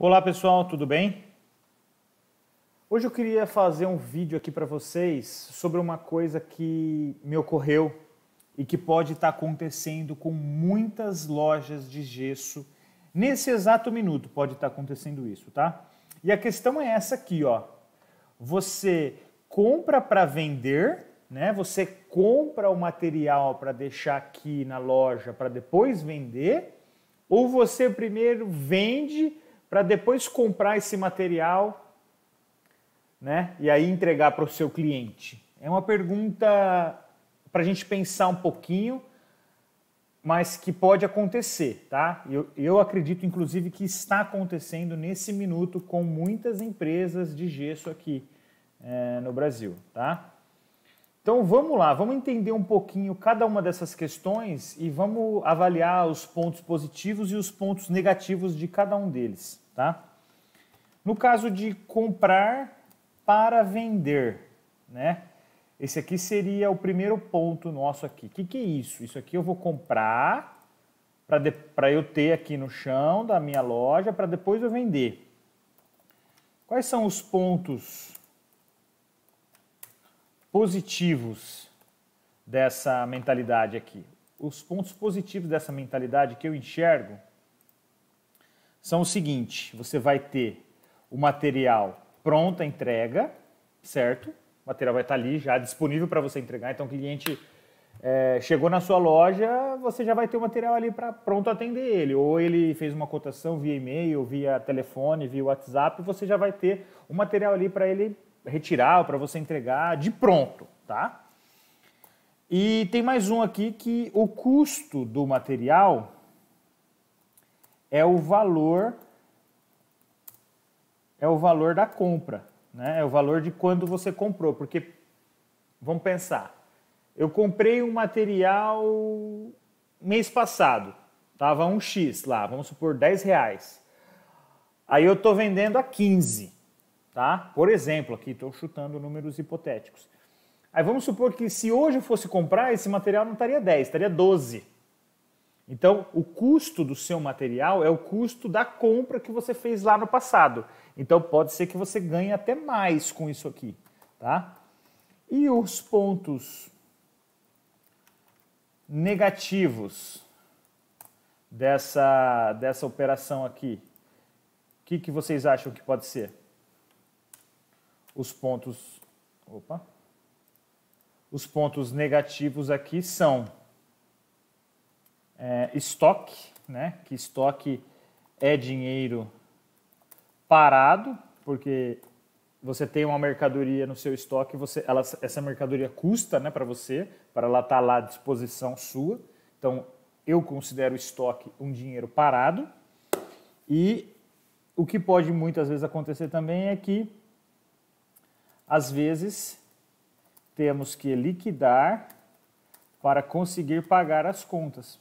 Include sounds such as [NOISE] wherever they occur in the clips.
Olá pessoal, tudo bem? Hoje eu queria fazer um vídeo aqui para vocês sobre uma coisa que me ocorreu e que pode estar acontecendo com muitas lojas de gesso nesse exato minuto pode estar acontecendo isso, tá? E a questão é essa aqui, ó. Você compra para vender, né? Você compra o material para deixar aqui na loja para depois vender, ou você primeiro vende para depois comprar esse material né, e aí entregar para o seu cliente? É uma pergunta para a gente pensar um pouquinho, mas que pode acontecer, tá? Eu, eu acredito, inclusive, que está acontecendo nesse minuto com muitas empresas de gesso aqui é, no Brasil, tá? Então vamos lá, vamos entender um pouquinho cada uma dessas questões e vamos avaliar os pontos positivos e os pontos negativos de cada um deles, tá? No caso de comprar para vender, né? Esse aqui seria o primeiro ponto nosso aqui. O que, que é isso? Isso aqui eu vou comprar para eu ter aqui no chão da minha loja para depois eu vender. Quais são os pontos positivos dessa mentalidade aqui. Os pontos positivos dessa mentalidade que eu enxergo são o seguinte: você vai ter o material pronto à entrega, certo? O material vai estar ali já disponível para você entregar. Então, o cliente é, chegou na sua loja, você já vai ter o material ali para pronto atender ele. Ou ele fez uma cotação via e-mail, via telefone, via WhatsApp, você já vai ter o material ali para ele retirar ou para você entregar de pronto, tá? E tem mais um aqui que o custo do material é o valor é o valor da compra, né? É o valor de quando você comprou, porque vamos pensar, eu comprei um material mês passado, tava um x lá, vamos supor 10 reais. Aí eu tô vendendo a 15 tá? Por exemplo, aqui estou chutando números hipotéticos. Aí vamos supor que se hoje eu fosse comprar, esse material não estaria 10, estaria 12. Então, o custo do seu material é o custo da compra que você fez lá no passado. Então, pode ser que você ganhe até mais com isso aqui, tá? E os pontos negativos dessa, dessa operação aqui? O que, que vocês acham que pode ser? os pontos, opa, os pontos negativos aqui são é, estoque, né? Que estoque é dinheiro parado, porque você tem uma mercadoria no seu estoque, você, ela, essa mercadoria custa, né, para você, para ela estar tá lá à disposição sua. Então, eu considero estoque um dinheiro parado. E o que pode muitas vezes acontecer também é que às vezes, temos que liquidar para conseguir pagar as contas.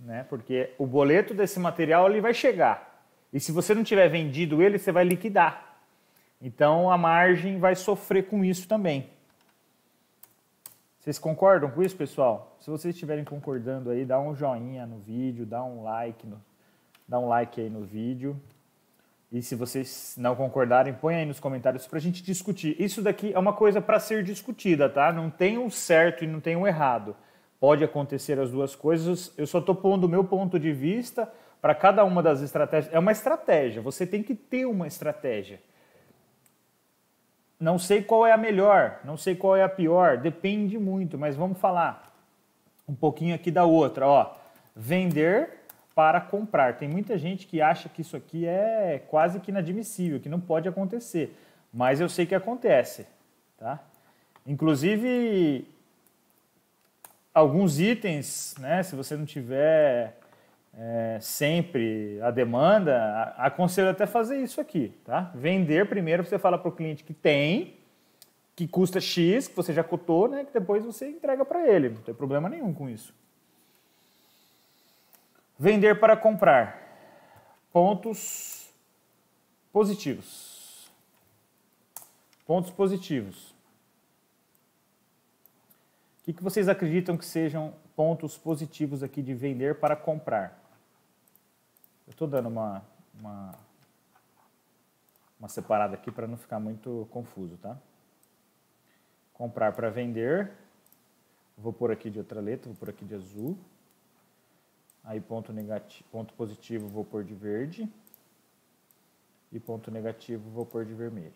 Né? Porque o boleto desse material ele vai chegar. E se você não tiver vendido ele, você vai liquidar. Então a margem vai sofrer com isso também. Vocês concordam com isso, pessoal? Se vocês estiverem concordando aí, dá um joinha no vídeo, dá um like no, dá um like aí no vídeo. E se vocês não concordarem, põe aí nos comentários para a gente discutir. Isso daqui é uma coisa para ser discutida, tá? Não tem um certo e não tem um errado. Pode acontecer as duas coisas. Eu só estou pondo o meu ponto de vista para cada uma das estratégias. É uma estratégia, você tem que ter uma estratégia. Não sei qual é a melhor, não sei qual é a pior, depende muito, mas vamos falar um pouquinho aqui da outra. Ó, vender para comprar. Tem muita gente que acha que isso aqui é quase que inadmissível, que não pode acontecer, mas eu sei que acontece, tá? Inclusive alguns itens, né? Se você não tiver é, sempre a demanda, aconselho até fazer isso aqui, tá? Vender primeiro, você fala para o cliente que tem, que custa X, que você já cotou, né? Que depois você entrega para ele, não tem problema nenhum com isso. Vender para comprar. Pontos positivos. Pontos positivos. O que, que vocês acreditam que sejam pontos positivos aqui de vender para comprar? Eu estou dando uma, uma, uma separada aqui para não ficar muito confuso, tá? Comprar para vender. Vou por aqui de outra letra, vou por aqui de azul. Aí ponto, negativo, ponto positivo vou pôr de verde. E ponto negativo vou pôr de vermelho.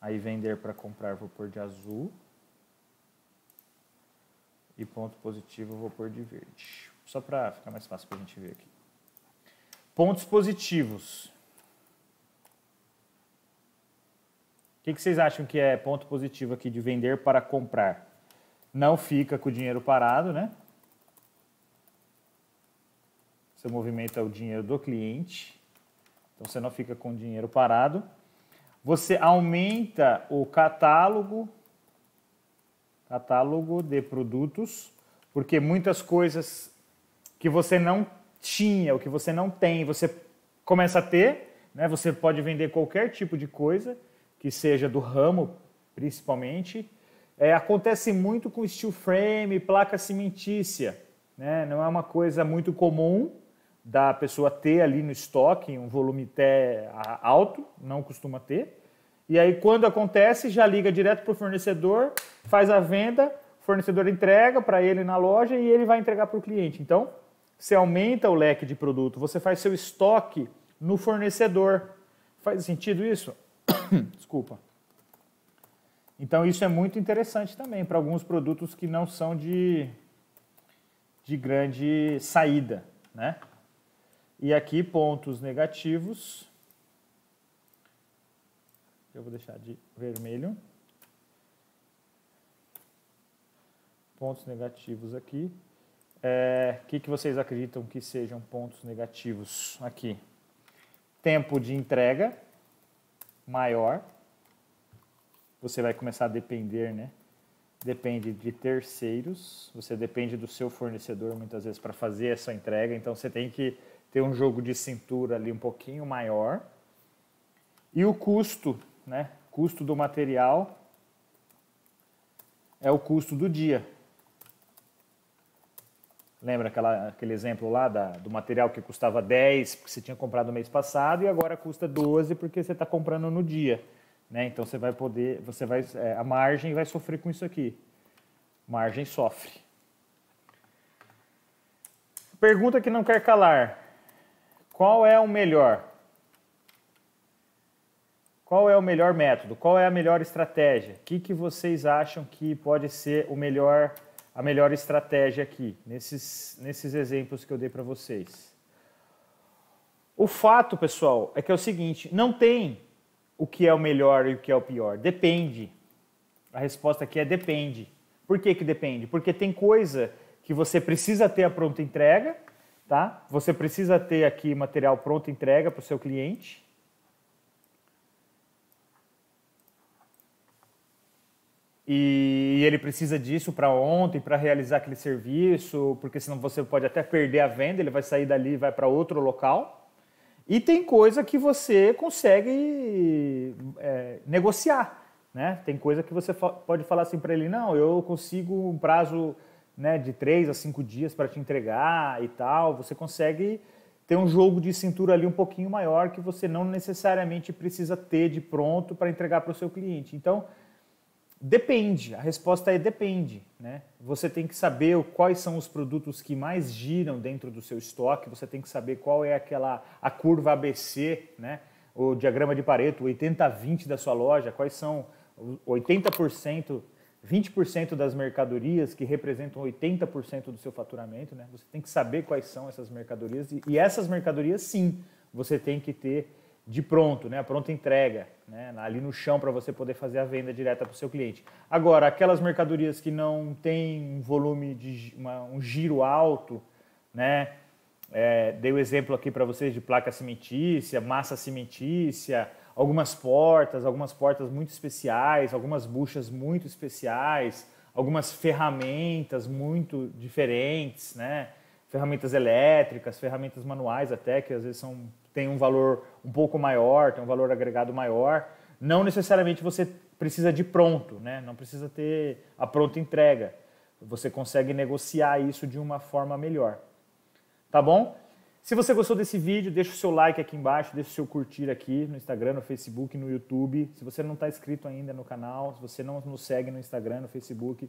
Aí vender para comprar vou pôr de azul. E ponto positivo vou pôr de verde. Só para ficar mais fácil para a gente ver aqui. Pontos positivos. O que, que vocês acham que é ponto positivo aqui de vender para comprar? Não fica com o dinheiro parado, né? Você movimenta é o dinheiro do cliente, então você não fica com o dinheiro parado. Você aumenta o catálogo, catálogo de produtos, porque muitas coisas que você não tinha, o que você não tem, você começa a ter, né? Você pode vender qualquer tipo de coisa que seja do ramo, principalmente. É, acontece muito com steel frame, placa cimentícia, né? Não é uma coisa muito comum, da pessoa ter ali no estoque um volume até alto, não costuma ter. E aí, quando acontece, já liga direto para o fornecedor, faz a venda, o fornecedor entrega para ele na loja e ele vai entregar para o cliente. Então, você aumenta o leque de produto, você faz seu estoque no fornecedor. Faz sentido isso? [COUGHS] Desculpa. Então, isso é muito interessante também para alguns produtos que não são de, de grande saída, né? E aqui pontos negativos. Eu vou deixar de vermelho. Pontos negativos aqui. O é, que, que vocês acreditam que sejam pontos negativos aqui? Tempo de entrega maior. Você vai começar a depender, né? Depende de terceiros. Você depende do seu fornecedor muitas vezes para fazer essa entrega. Então você tem que ter um jogo de cintura ali um pouquinho maior. E o custo, né? Custo do material é o custo do dia. Lembra aquela, aquele exemplo lá da, do material que custava 10 porque você tinha comprado no mês passado e agora custa 12 porque você está comprando no dia. Né? Então você vai poder, você vai, é, a margem vai sofrer com isso aqui. Margem sofre. Pergunta que não quer calar. Qual é o melhor? Qual é o melhor método? Qual é a melhor estratégia? O que, que vocês acham que pode ser o melhor, a melhor estratégia aqui, nesses, nesses exemplos que eu dei para vocês? O fato, pessoal, é que é o seguinte: não tem o que é o melhor e o que é o pior. Depende. A resposta aqui é depende. Por que, que depende? Porque tem coisa que você precisa ter a pronta entrega Tá? Você precisa ter aqui material pronto entrega para o seu cliente. E ele precisa disso para ontem, para realizar aquele serviço, porque senão você pode até perder a venda, ele vai sair dali e vai para outro local. E tem coisa que você consegue é, negociar. Né? Tem coisa que você pode falar assim para ele: não, eu consigo um prazo né, de três a cinco dias para te entregar e tal, você consegue ter um jogo de cintura ali um pouquinho maior que você não necessariamente precisa ter de pronto para entregar para o seu cliente. Então, depende, a resposta é depende. Né? Você tem que saber quais são os produtos que mais giram dentro do seu estoque, você tem que saber qual é aquela a curva ABC, né? o diagrama de Pareto, 80-20 da sua loja, quais são 80% 20% das mercadorias que representam 80% do seu faturamento, né? Você tem que saber quais são essas mercadorias e, essas mercadorias, sim, você tem que ter de pronto, né? A pronta entrega, né? Ali no chão para você poder fazer a venda direta para o seu cliente. Agora, aquelas mercadorias que não têm um volume de uma, um giro alto, né? É, dei o um exemplo aqui para vocês de placa cimentícia, massa cimentícia, algumas portas, algumas portas muito especiais, algumas buchas muito especiais, algumas ferramentas muito diferentes, né? Ferramentas elétricas, ferramentas manuais até, que às vezes são, tem um valor um pouco maior, tem um valor agregado maior. Não necessariamente você precisa de pronto, né? Não precisa ter a pronta entrega. Você consegue negociar isso de uma forma melhor tá bom? Se você gostou desse vídeo, deixa o seu like aqui embaixo, deixa o seu curtir aqui no Instagram, no Facebook, no YouTube. Se você não está inscrito ainda no canal, se você não nos segue no Instagram, no Facebook,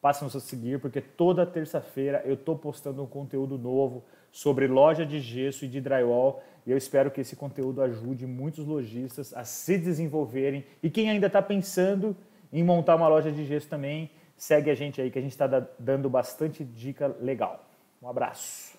passa nos a seguir, porque toda terça-feira eu estou postando um conteúdo novo sobre loja de gesso e de drywall. E eu espero que esse conteúdo ajude muitos lojistas a se desenvolverem. E quem ainda está pensando em montar uma loja de gesso também, segue a gente aí, que a gente está dando bastante dica legal. Um abraço.